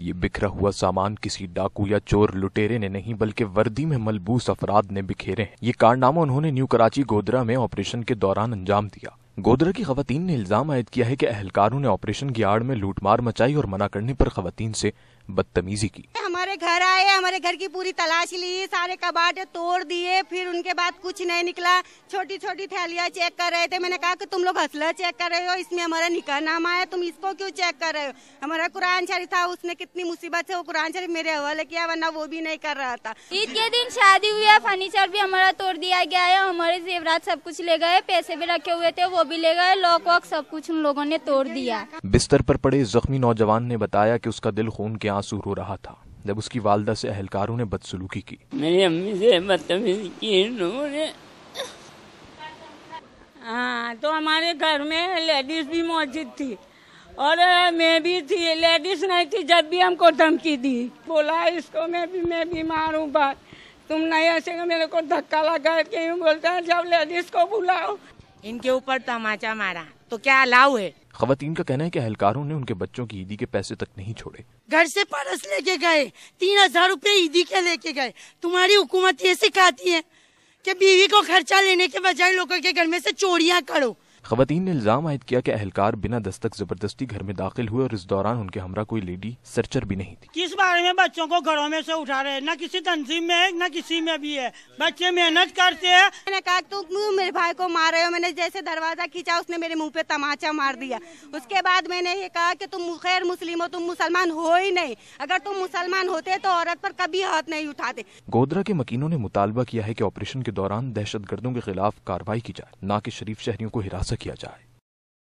ये बिखरा हुआ सामान किसी डाकू या चोर लुटेरे ने नहीं बल्कि वर्दी में मलबूस अफराद ने बिखेरे हैं ये कारनामा उन्होंने न्यू कराची गोदरा में ऑपरेशन के दौरान अंजाम दिया गोदरा की खातन ने इल्ज़ाम आयद किया है कि अहलकारों ने ऑपरेशन की आड़ में लूटमार मचाई और मना करने पर खातन से बदतमीजी की हमारे घर आए हमारे घर की पूरी तलाश ली सारे कबाटे तोड़ दिए फिर उनके बाद कुछ नहीं निकला छोटी छोटी थैलियाँ चेक कर रहे थे मैंने कहा कि तुम लोग हसला चेक कर रहे हो इसमें हमारा निकाह नाम आया तुम इसको क्यों चेक कर रहे हो हमारा कुरान शरीफ था उसने कितनी मुसीबत से वो कुरान शरीफ मेरे हवाले किया वरना वो भी नहीं कर रहा था ईद के दिन शादी हुई है फर्नीचर भी हमारा तोड़ दिया गया है हमारे जेवरात सब कुछ ले गए पैसे भी रखे हुए थे वो भी ले गए लॉक वॉक सब कुछ उन लोगों ने तोड़ दिया बिस्तर पर पड़े जख्मी नौजवान ने बताया कि उसका दिल खून के आंसू रो रहा था जब उसकी वालदा से अहलकारों ने बदसलूकी की मेरी अम्मी से बदतमीजी की इन्होंने हाँ, तो हमारे घर में लेडीज भी मौजूद थी और मैं भी थी लेडीज नहीं थी जब भी हमको धमकी दी बोला इसको मैं भी मैं बीमार हूँ बात तुम नहीं ऐसे मेरे को धक्का लगा के बोलता बोलते जब लेडीज को बुलाओ इनके ऊपर तमाचा मारा तो क्या अलाउ है खातन का कहना है कि अहलकारों ने उनके बच्चों की ईदी के पैसे तक नहीं छोड़े घर से परस लेके गए तीन हजार रूपए ईदी के लेके गए तुम्हारी हुकूमत ये सिखाती है कि बीवी को खर्चा लेने के बजाय लोगों के घर में से चोरियां करो खवतन ने इल्ज़ाम आयद किया कि अहलकार बिना दस्तक जबरदस्ती घर में दाखिल हुए और इस दौरान उनके हमरा कोई लेडी सर्चर भी नहीं थी किस बारे में बच्चों को घरों में से उठा रहे न किसी तंजीम में न किसी में भी है बच्चे मेहनत करते हैं मैंने कहा तुम क्यों मेरे भाई को मार रहे हो मैंने जैसे दरवाजा खींचा उसने मेरे मुँह पे तमाचा मार दिया उसके बाद मैंने ये कहा की तुम खैर मुस्लिम हो तुम मुसलमान हो ही नहीं अगर तुम मुसलमान होते तो औरत पर कभी हाथ नहीं उठाते गोदरा के मकीनों ने मुतालबा किया है की ऑपरेशन के दौरान दहशत गर्दों के खिलाफ कार्रवाई की जाए न की शरीफ शहरियों को हिरासत किया जाए